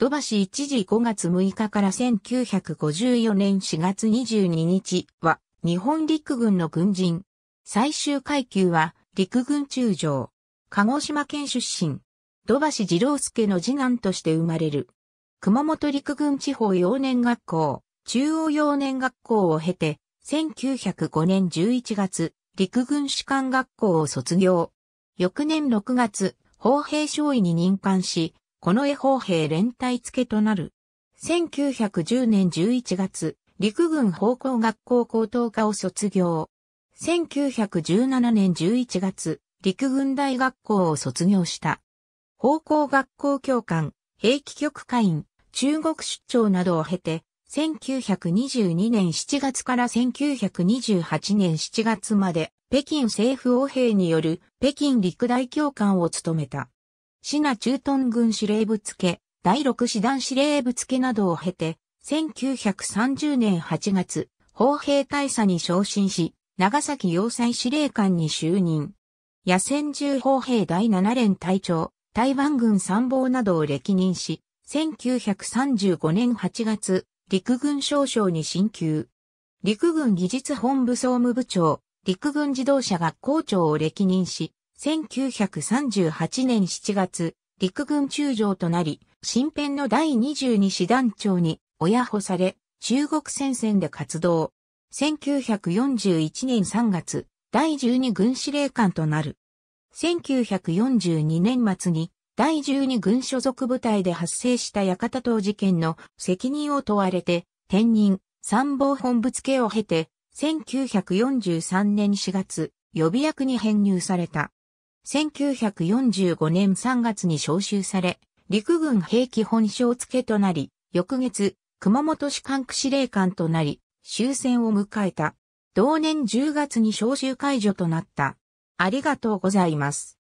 土橋一時5月6日から1954年4月22日は日本陸軍の軍人。最終階級は陸軍中将。鹿児島県出身。土橋二郎介の次男として生まれる。熊本陸軍地方幼年学校、中央幼年学校を経て、1905年11月、陸軍士官学校を卒業。翌年6月、砲兵少尉に任官し、この衛砲兵連隊付となる。1910年11月、陸軍砲工学校高等科を卒業。1917年11月、陸軍大学校を卒業した。砲工学校教官、兵器局会員、中国出張などを経て、1922年7月から1928年7月まで、北京政府王兵による北京陸大教官を務めた。シナ駐屯軍司令部付、第6師団司令部付などを経て、1930年8月、砲兵大佐に昇進し、長崎要塞司令官に就任。野戦銃砲兵第7連隊長、台湾軍参謀などを歴任し、1935年8月、陸軍少将に進級。陸軍技術本部総務部長、陸軍自動車学校長を歴任し、1938年7月、陸軍中将となり、新編の第22師団長に親保され、中国戦線で活動。1941年3月、第12軍司令官となる。1942年末に第12軍所属部隊で発生した館島事件の責任を問われて、転任、参謀本部付けを経て、1943年4月、予備役に編入された。1945年3月に召集され、陸軍兵器本省付となり、翌月、熊本市管区司令官となり、終戦を迎えた。同年10月に召集解除となった。ありがとうございます。